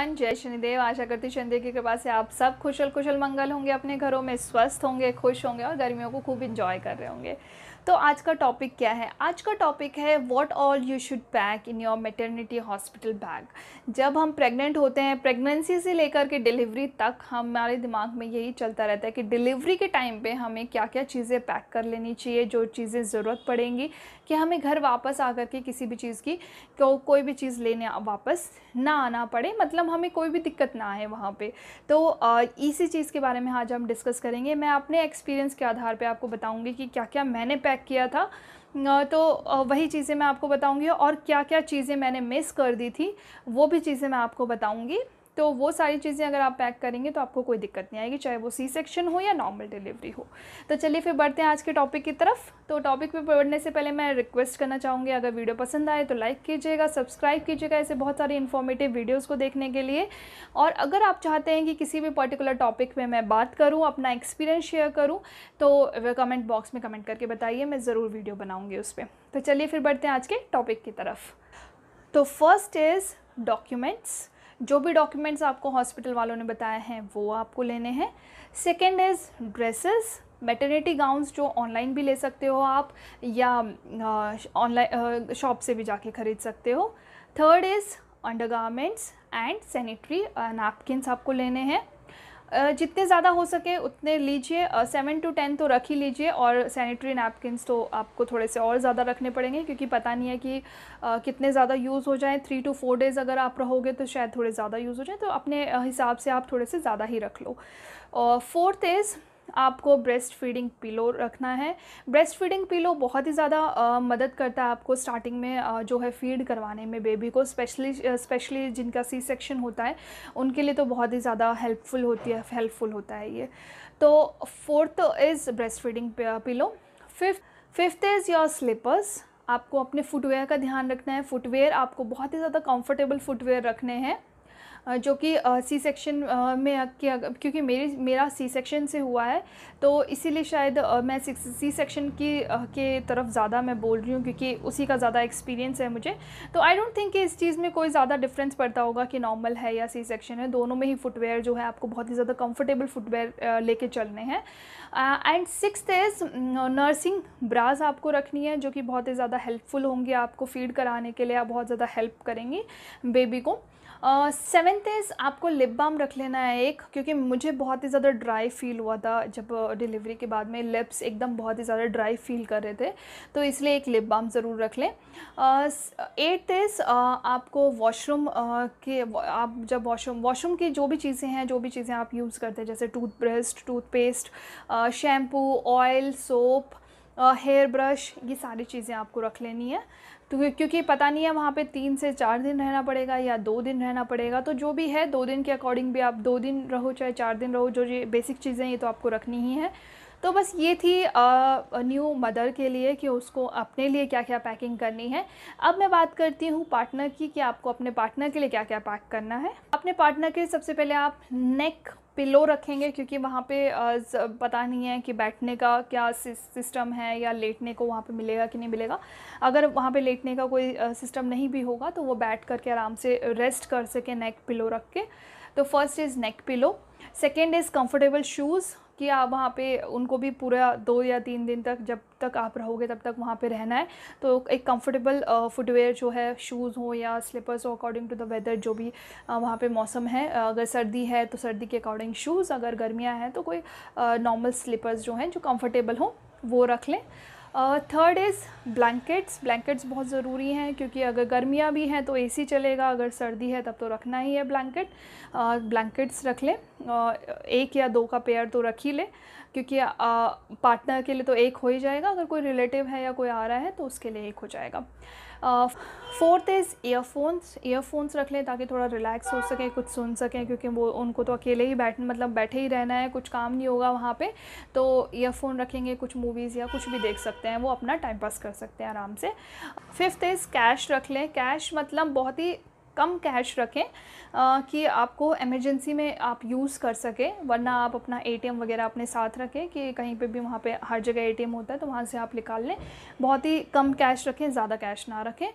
everyone जय शनिदेव आशा करती चंदे की कृपा से आप सब कुशल कुशल मंगल होंगे अपने घरों में स्वस्थ होंगे खुश होंगे और गर्मियों को खूब इंजॉय कर रहे होंगे तो आज का टॉपिक क्या है आज का टॉपिक है what all you should pack in your maternity hospital bag जब हम प्रेग्नेंट होते हैं प्रेगनेंसी से लेकर के डिलीवरी तक हमारे दिमाग में यही चलता रहता है कि डिलीवरी के टाइम पे हमें क्या क्या चीज़ें पैक कर लेनी चाहिए जो चीज़ें ज़रूरत पड़ेंगी कि हमें घर वापस आकर के किसी भी चीज़ की को, कोई भी चीज़ लेने वापस ना आना पड़े मतलब हमें कोई भी दिक्कत ना आए वहाँ पे तो इसी चीज़ के बारे में आज हम डिस्कस करेंगे मैं अपने एक्सपीरियंस के आधार पे आपको बताऊँगी कि क्या क्या मैंने पैक किया था तो वही चीज़ें मैं आपको बताऊँगी और क्या क्या चीज़ें मैंने मिस कर दी थी वो भी चीज़ें मैं आपको बताऊँगी तो वो सारी चीज़ें अगर आप पैक करेंगे तो आपको कोई दिक्कत नहीं आएगी चाहे वो सी सेक्शन हो या नॉर्मल डिलीवरी हो तो चलिए फिर बढ़ते हैं आज के टॉपिक की तरफ तो टॉपिक पे बढ़ने से पहले मैं रिक्वेस्ट करना चाहूँगी अगर वीडियो पसंद आए तो लाइक कीजिएगा सब्सक्राइब कीजिएगा ऐसे बहुत सारे इन्फॉर्मेटिव वीडियोज़ को देखने के लिए और अगर आप चाहते हैं कि किसी भी पर्टिकुलर टॉपिक पर मैं बात करूँ अपना एक्सपीरियंस शेयर करूँ तो कमेंट बॉक्स में कमेंट करके बताइए मैं ज़रूर वीडियो बनाऊँगी उस पर तो चलिए फिर बढ़ते हैं आज के टॉपिक की तरफ तो फर्स्ट इज़ डॉक्यूमेंट्स जो भी डॉक्यूमेंट्स आपको हॉस्पिटल वालों ने बताए हैं वो आपको लेने हैं second is dresses maternity gowns जो ऑनलाइन भी ले सकते हो आप या ऑनलाइन शॉप से भी जाके ख़रीद सकते हो third is undergarments and sanitary napkins आपको लेने हैं जितने ज़्यादा हो सके उतने लीजिए सेवन टू टेन तो रख ही लीजिए और सैनिटरी नैपकिनस तो आपको थोड़े से और ज़्यादा रखने पड़ेंगे क्योंकि पता नहीं है कि आ, कितने ज़्यादा यूज़ हो जाए थ्री टू फोर डेज़ अगर आप रहोगे तो शायद थोड़े ज़्यादा यूज़ हो जाए तो अपने हिसाब से आप थोड़े से ज़्यादा ही रख लो फोर्थ इज़ आपको ब्रेस्ट फीडिंग पिलो रखना है ब्रेस्ट फीडिंग पिलो बहुत ही ज़्यादा मदद करता है आपको स्टार्टिंग में आ, जो है फीड करवाने में बेबी को स्पेशली स्पेशली जिनका सी सेक्शन होता है उनके लिए तो बहुत ही ज़्यादा हेल्पफुल होती है हेल्पफुल होता है ये तो fourth is breast feeding pillow fifth fifth is your slippers आपको अपने फुटवेयर का ध्यान रखना है फुटवेयर आपको बहुत ही ज़्यादा कंफर्टेबल फुटवेयर रखने हैं जो कि सी सेक्शन में क्योंकि मेरी मेरा सी सेक्शन से हुआ है तो इसीलिए शायद मैं सी सेक्शन की के तरफ ज़्यादा मैं बोल रही हूँ क्योंकि उसी का ज़्यादा एक्सपीरियंस है मुझे तो आई डोंट थिंक कि इस चीज़ में कोई ज़्यादा डिफरेंस पड़ता होगा कि नॉर्मल है या सी सेक्शन है दोनों में ही फुटवेयर जो है आपको बहुत ही ज़्यादा कंफर्टेबल फुटवेयर लेके चलने हैं and six is nursing bras आपको रखनी है जो कि बहुत ही ज़्यादा हेल्पफुल होंगी आपको फीड कराने के लिए आप बहुत ज़्यादा हेल्प करेंगी बेबी को सेवन uh, सेवेंथ इज़ आपको लिप बाम रख लेना है एक क्योंकि मुझे बहुत ही ज़्यादा ड्राई फील हुआ था जब डिलीवरी के बाद में लिप्स एकदम बहुत ही ज़्यादा ड्राई फील कर रहे थे तो इसलिए एक लिप बाम ज़रूर रख लें एट्थ इज़ आपको वॉशरूम के आप जब वॉशरूम वॉशरूम की जो भी चीज़ें हैं जो भी चीज़ें आप यूज़ करते हैं जैसे toothbrush toothpaste shampoo oil soap hair brush ये सारी चीज़ें आपको रख लेनी है तो क्योंकि पता नहीं है वहाँ पे तीन से चार दिन रहना पड़ेगा या दो दिन रहना पड़ेगा तो जो भी है दो दिन के अकॉर्डिंग भी आप दो दिन रहो चाहे चार दिन रहो जो ये बेसिक चीज़ें ये तो आपको रखनी ही है तो बस ये थी न्यू मदर के लिए कि उसको अपने लिए क्या क्या पैकिंग करनी है अब मैं बात करती हूँ पार्टनर की कि आपको अपने पार्टनर के लिए क्या क्या पैक करना है अपने पार्टनर के सबसे पहले आप नेक पिलो रखेंगे क्योंकि वहाँ पे पता नहीं है कि बैठने का क्या सिस्टम है या लेटने को वहाँ पे मिलेगा कि नहीं मिलेगा अगर वहाँ पे लेटने का कोई सिस्टम नहीं भी होगा तो वो बैठ करके आराम से रेस्ट कर सके नेक पिलो रख के तो first is neck pillow second is comfortable shoes कि आप वहाँ पे उनको भी पूरा दो या तीन दिन तक जब तक आप रहोगे तब तक वहाँ पे रहना है तो एक कंफर्टेबल फुटवेयर जो है शूज़ हो या स्लीपर्स हो अकॉर्डिंग टू द वेदर जो भी वहाँ पे मौसम है अगर सर्दी है तो सर्दी के अकॉर्डिंग शूज़ अगर गर्मियाँ हैं तो कोई नॉर्मल स्लीपर्स जो हैं जो कम्फर्टेबल हों वो रख लें थर्ड इज़ ब्लैंकेट्स ब्लैंकेट्स बहुत ज़रूरी हैं क्योंकि अगर गर्मियाँ भी हैं तो एसी चलेगा अगर सर्दी है तब तो रखना ही है ब्लैंकेट ब्लैंकेट्स uh, रख लें uh, एक या दो का पेयर तो रख ही लें क्योंकि पार्टनर uh, के लिए तो एक हो ही जाएगा अगर कोई रिलेटिव है या कोई आ रहा है तो उसके लिए एक हो जाएगा फोर्थ इज़ ईयरफोन्स ईयरफोन्स रख लें ताकि थोड़ा रिलैक्स हो सकें कुछ सुन सकें क्योंकि वो उनको तो अकेले ही बैठ मतलब बैठे ही रहना है कुछ काम नहीं होगा वहाँ पे तो ईयरफोन रखेंगे कुछ मूवीज़ या कुछ भी देख सकते हैं वो अपना टाइम पास कर सकते हैं आराम से फिफ्थ इज़ कैश रख लें कैश मतलब बहुत ही कम कैश रखें आ, कि आपको एमरजेंसी में आप यूज़ कर सकें वरना आप अपना एटीएम वगैरह अपने साथ रखें कि कहीं पे भी वहाँ पे हर जगह एटीएम होता है तो वहाँ से आप निकाल लें बहुत ही कम कैश रखें ज़्यादा कैश ना रखें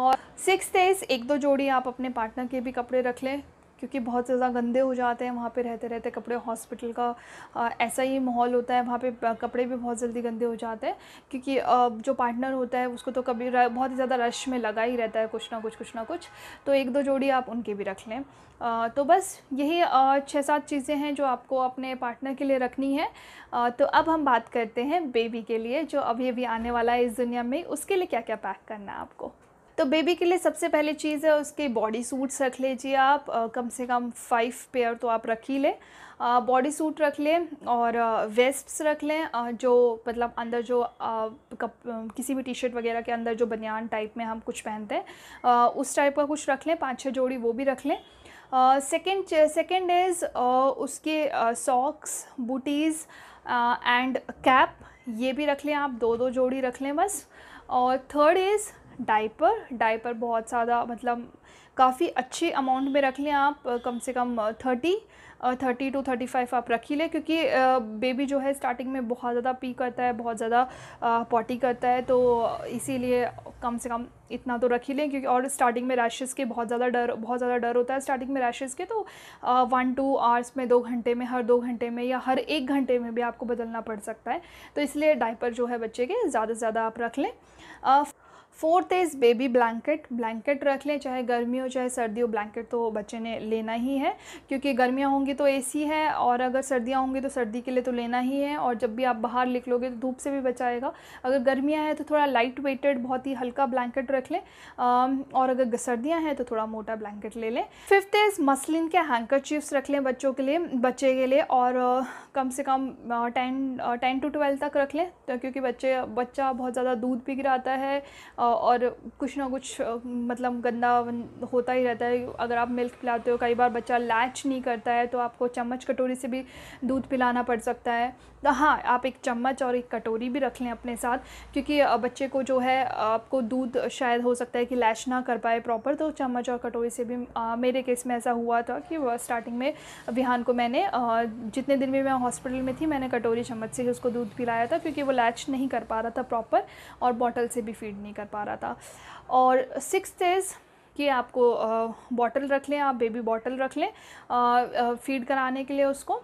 और सिक्स डेज एक दो जोड़ी आप अपने पार्टनर के भी कपड़े रख लें क्योंकि बहुत ज़्यादा गंदे हो जाते हैं वहाँ पे रहते रहते कपड़े हॉस्पिटल का आ, ऐसा ही माहौल होता है वहाँ पे कपड़े भी बहुत जल्दी गंदे हो जाते हैं क्योंकि आ, जो पार्टनर होता है उसको तो कभी बहुत ही ज़्यादा रश में लगा ही रहता है कुछ ना कुछ कुछ ना कुछ तो एक दो जोड़ी आप उनके भी रख लें आ, तो बस यही छः सात चीज़ें हैं जो आपको अपने पार्टनर के लिए रखनी है तो अब हम बात करते हैं बेबी के लिए जो अभी अभी आने वाला है इस दुनिया में उसके लिए क्या क्या पैक करना है आपको तो बेबी के लिए सबसे पहले चीज़ है उसके बॉडी सूट्स रख लीजिए आप कम से कम फाइव पेयर तो आप रख ही लें बॉडी सूट रख लें और वेस्ट्स रख लें जो मतलब अंदर जो कप, किसी भी टी शर्ट वगैरह के अंदर जो बनियान टाइप में हम कुछ पहनते हैं उस टाइप का कुछ रख लें पाँच छः जोड़ी वो भी रख लें सेकेंड सेकेंड इज़ उसके सॉक्स बूटीज़ एंड कैप ये भी रख लें आप दो दो जोड़ी रख लें बस और थर्ड इज़ डाइपर डाइपर बहुत ज़्यादा मतलब काफ़ी अच्छे अमाउंट में रख लें आप कम से कम thirty thirty to thirty five आप रख ही लें क्योंकि बेबी जो है स्टार्टिंग में बहुत ज़्यादा पी करता है बहुत ज़्यादा पॉटी करता है तो इसीलिए कम से कम इतना तो रख ही लें क्योंकि और स्टार्टिंग में रैशेज़ के बहुत ज़्यादा डर बहुत ज़्यादा डर होता है स्टार्टिंग में रैशेज़ के तो वन टू आवर्स में दो घंटे में हर दो घंटे में या हर एक घंटे में भी आपको बदलना पड़ सकता है तो इसलिए डाइपर जो है बच्चे के ज़्यादा से ज़्यादा आप रख लें fourth is baby blanket blanket रख लें चाहे गर्मी हो चाहे सर्दी हो ब्लैंकेट तो बच्चे ने लेना ही है क्योंकि गर्मियाँ होंगी तो एसी है और अगर सर्दियाँ होंगी तो सर्दी के लिए तो लेना ही है और जब भी आप बाहर निकलोगे तो धूप से भी बचाएगा अगर गर्मियाँ हैं तो थोड़ा लाइट वेटेड बहुत ही हल्का ब्लैंकेट रख लें और अगर सर्दियाँ हैं तो थोड़ा मोटा ब्लैंकेट ले लें फिफ्थ इज़ मसलिन के हैंकर रख लें बच्चों के लिए बच्चे के लिए और कम से कम टेन टेन टू ट्वेल्व तक रख लें तो क्योंकि बच्चे बच्चा बहुत ज़्यादा दूध भी गिराता है और कुछ ना कुछ मतलब गंदा होता ही रहता है अगर आप मिल्क पिलाते हो कई बार बच्चा लैच नहीं करता है तो आपको चम्मच कटोरी से भी दूध पिलाना पड़ सकता है तो हाँ आप एक चम्मच और एक कटोरी भी रख लें अपने साथ क्योंकि बच्चे को जो है आपको दूध शायद हो सकता है कि लैश ना कर पाए प्रॉपर तो चम्मच और कटोरी से भी आ, मेरे केस में ऐसा हुआ था कि स्टार्टिंग में विहान को मैंने आ, जितने दिन भी मैं हॉस्पिटल में थी मैंने कटोरी चम्मच से ही उसको दूध पिलाया था क्योंकि वो लैच नहीं कर पा रहा था प्रॉपर और बॉटल से भी फीड नहीं कर पा रहा था और सिक्स डेज़ कि आपको बॉटल रख लें आप बेबी बॉटल रख लें फीड कराने के लिए उसको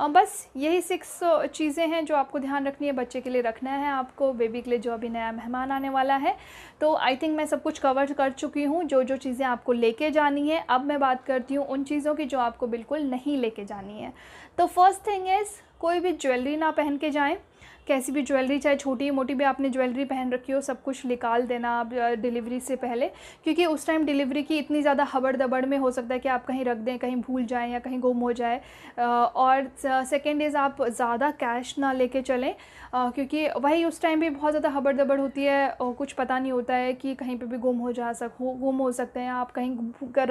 बस यही सिक्स चीज़ें हैं जो आपको ध्यान रखनी है बच्चे के लिए रखना है आपको बेबी के लिए जो अभी नया मेहमान आने वाला है तो आई थिंक मैं सब कुछ कवर कर चुकी हूँ जो जो चीज़ें आपको लेके जानी है अब मैं बात करती हूँ उन चीज़ों की जो आपको बिल्कुल नहीं लेके जानी है तो फर्स्ट थिंग इज़ कोई भी ज्वेलरी ना पहन के जाएँ कैसी भी ज्वेलरी चाहे छोटी मोटी भी आपने ज्वेलरी पहन रखी हो सब कुछ निकाल देना आप डिलीवरी से पहले क्योंकि उस टाइम डिलीवरी की इतनी ज़्यादा हबड़ दबड़ में हो सकता है कि आप कहीं रख दें कहीं भूल जाएँ या कहीं गुम हो जाए और सेकेंड इज़ आप ज़्यादा कैश ना लेके चलें क्योंकि वही उस टाइम भी बहुत ज़्यादा हबड़ दबड़ होती है और कुछ पता नहीं होता है कि कहीं पर भी गुम हो जा सक गुम हो सकते हैं आप कहीं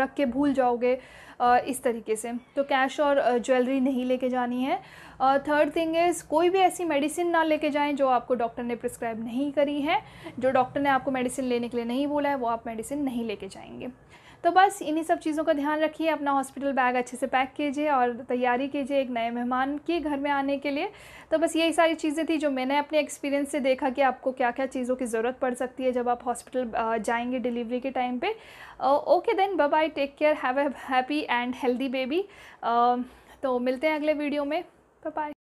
रख के भूल जाओगे इस तरीके से तो कैश और ज्वेलरी नहीं लेके जानी है थर्ड थिंग इज़ कोई भी ऐसी मेडिसिन ना ना लेके जाएं जो आपको डॉक्टर ने प्रिस्क्राइब नहीं करी है जो डॉक्टर ने आपको मेडिसिन लेने के लिए नहीं बोला है वो आप मेडिसिन नहीं लेके जाएंगे तो बस इन्हीं सब चीज़ों का ध्यान रखिए अपना हॉस्पिटल बैग अच्छे से पैक कीजिए और तैयारी कीजिए एक नए मेहमान के घर में आने के लिए तो बस यही सारी चीज़ें थी जो मैंने अपने एक्सपीरियंस से देखा कि आपको क्या क्या चीज़ों की ज़रूरत पड़ सकती है जब आप हॉस्पिटल जाएंगे डिलीवरी के टाइम पे okay then bye bye take care have a happy and healthy baby तो मिलते हैं अगले वीडियो में बाय